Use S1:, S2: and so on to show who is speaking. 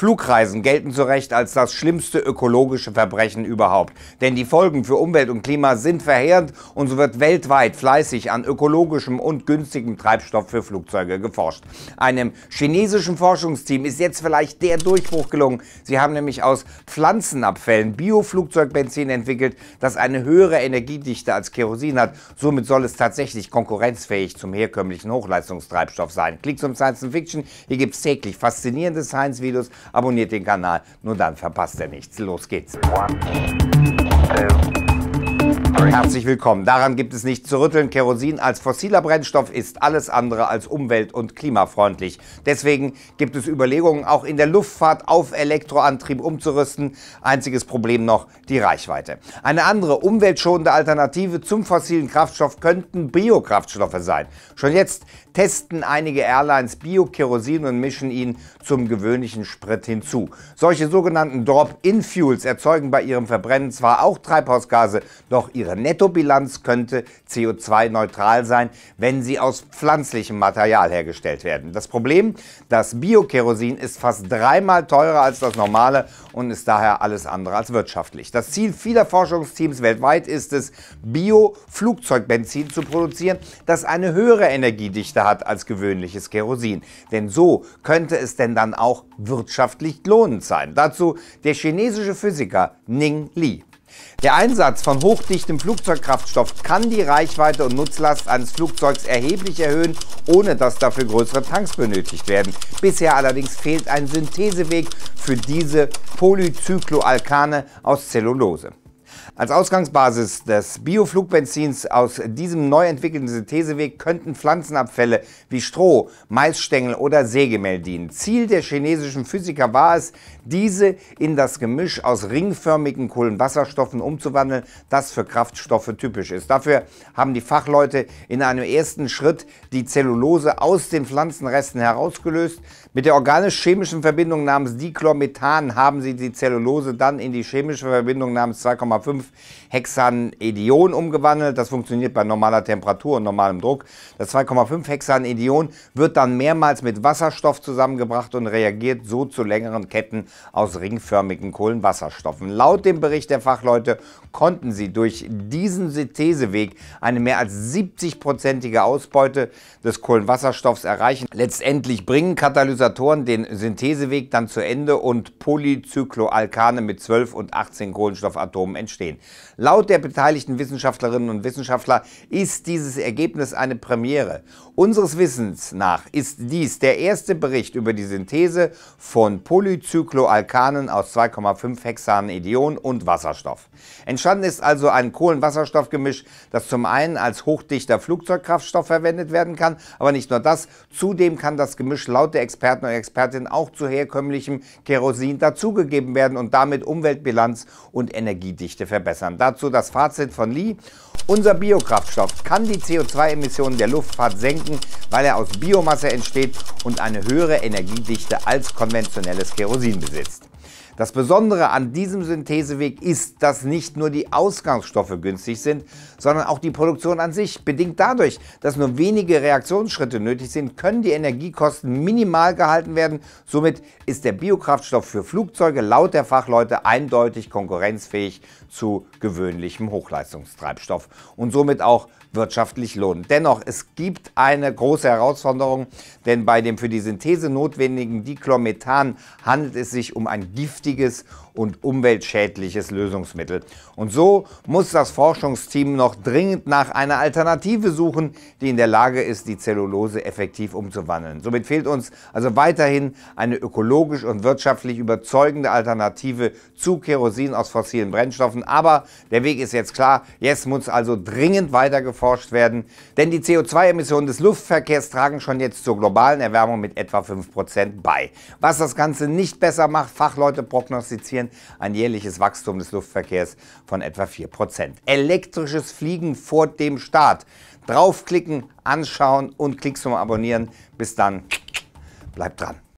S1: Flugreisen gelten zu Recht als das schlimmste ökologische Verbrechen überhaupt. Denn die Folgen für Umwelt und Klima sind verheerend und so wird weltweit fleißig an ökologischem und günstigem Treibstoff für Flugzeuge geforscht. Einem chinesischen Forschungsteam ist jetzt vielleicht der Durchbruch gelungen. Sie haben nämlich aus Pflanzenabfällen Bioflugzeugbenzin entwickelt, das eine höhere Energiedichte als Kerosin hat. Somit soll es tatsächlich konkurrenzfähig zum herkömmlichen Hochleistungstreibstoff sein. Klick zum Science Fiction. Hier gibt es täglich faszinierende Science-Videos, abonniert den Kanal, nur dann verpasst ihr nichts. Los geht's. One, two herzlich willkommen. Daran gibt es nichts zu rütteln. Kerosin als fossiler Brennstoff ist alles andere als umwelt- und klimafreundlich. Deswegen gibt es Überlegungen, auch in der Luftfahrt auf Elektroantrieb umzurüsten. Einziges Problem noch die Reichweite. Eine andere umweltschonende Alternative zum fossilen Kraftstoff könnten Biokraftstoffe sein. Schon jetzt testen einige Airlines Biokerosin und mischen ihn zum gewöhnlichen Sprit hinzu. Solche sogenannten Drop-in-Fuels erzeugen bei ihrem Verbrennen zwar auch Treibhausgase, doch ihre Nettobilanz könnte CO2-neutral sein, wenn sie aus pflanzlichem Material hergestellt werden. Das Problem, das Biokerosin ist fast dreimal teurer als das normale und ist daher alles andere als wirtschaftlich. Das Ziel vieler Forschungsteams weltweit ist es, Bio-Flugzeugbenzin zu produzieren, das eine höhere Energiedichte hat als gewöhnliches Kerosin. Denn so könnte es denn dann auch wirtschaftlich lohnend sein. Dazu der chinesische Physiker Ning Li. Der Einsatz von hochdichtem Flugzeugkraftstoff kann die Reichweite und Nutzlast eines Flugzeugs erheblich erhöhen, ohne dass dafür größere Tanks benötigt werden. Bisher allerdings fehlt ein Syntheseweg für diese Polycykloalkane aus Zellulose. Als Ausgangsbasis des Bioflugbenzins aus diesem neu entwickelten Syntheseweg könnten Pflanzenabfälle wie Stroh, Maisstängel oder Sägemehl dienen. Ziel der chinesischen Physiker war es, diese in das Gemisch aus ringförmigen Kohlenwasserstoffen umzuwandeln, das für Kraftstoffe typisch ist. Dafür haben die Fachleute in einem ersten Schritt die Zellulose aus den Pflanzenresten herausgelöst. Mit der organisch-chemischen Verbindung namens Dichlormethan haben sie die Zellulose dann in die chemische Verbindung namens 2,5 25 hexan umgewandelt. Das funktioniert bei normaler Temperatur und normalem Druck. Das 2,5-Hexan-Edion wird dann mehrmals mit Wasserstoff zusammengebracht und reagiert so zu längeren Ketten aus ringförmigen Kohlenwasserstoffen. Laut dem Bericht der Fachleute konnten sie durch diesen Syntheseweg eine mehr als 70-prozentige Ausbeute des Kohlenwasserstoffs erreichen. Letztendlich bringen Katalysatoren den Syntheseweg dann zu Ende und Polycycloalkane mit 12 und 18 Kohlenstoffatomen entstehen stehen. Laut der beteiligten Wissenschaftlerinnen und Wissenschaftler ist dieses Ergebnis eine Premiere. Unseres Wissens nach ist dies der erste Bericht über die Synthese von Polycycloalkanen aus 2,5 Hexan Hexanedion und Wasserstoff. Entstanden ist also ein Kohlenwasserstoffgemisch, das zum einen als hochdichter Flugzeugkraftstoff verwendet werden kann, aber nicht nur das, zudem kann das Gemisch laut der Experten und Expertinnen auch zu herkömmlichem Kerosin dazugegeben werden und damit Umweltbilanz und Energiedichte verbessern. Dazu das Fazit von Lee. Unser Biokraftstoff kann die CO2-Emissionen der Luftfahrt senken, weil er aus Biomasse entsteht und eine höhere Energiedichte als konventionelles Kerosin besitzt. Das Besondere an diesem Syntheseweg ist, dass nicht nur die Ausgangsstoffe günstig sind, sondern auch die Produktion an sich. Bedingt dadurch, dass nur wenige Reaktionsschritte nötig sind, können die Energiekosten minimal gehalten werden. Somit ist der Biokraftstoff für Flugzeuge laut der Fachleute eindeutig konkurrenzfähig zu gewöhnlichem Hochleistungstreibstoff und somit auch wirtschaftlich lohnend. Dennoch, es gibt eine große Herausforderung, denn bei dem für die Synthese notwendigen Dichlormethan handelt es sich um ein giftiges giftiges und umweltschädliches Lösungsmittel. Und so muss das Forschungsteam noch dringend nach einer Alternative suchen, die in der Lage ist, die Zellulose effektiv umzuwandeln. Somit fehlt uns also weiterhin eine ökologisch und wirtschaftlich überzeugende Alternative zu Kerosin aus fossilen Brennstoffen. Aber der Weg ist jetzt klar. Jetzt muss also dringend weiter geforscht werden, denn die CO2-Emissionen des Luftverkehrs tragen schon jetzt zur globalen Erwärmung mit etwa 5% bei. Was das Ganze nicht besser macht, Fachleute prognostizieren ein jährliches Wachstum des Luftverkehrs von etwa 4%. Elektrisches Fliegen vor dem Start. Draufklicken, anschauen und Klicks zum Abonnieren. Bis dann, bleibt dran.